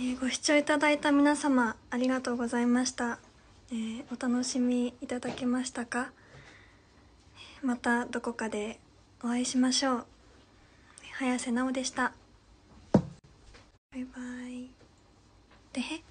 えー、ご視聴いただいた皆様ありがとうございました、えー、お楽しみいただけましたかまたどこかでお会いしましょう早瀬直でしたバイバイでへ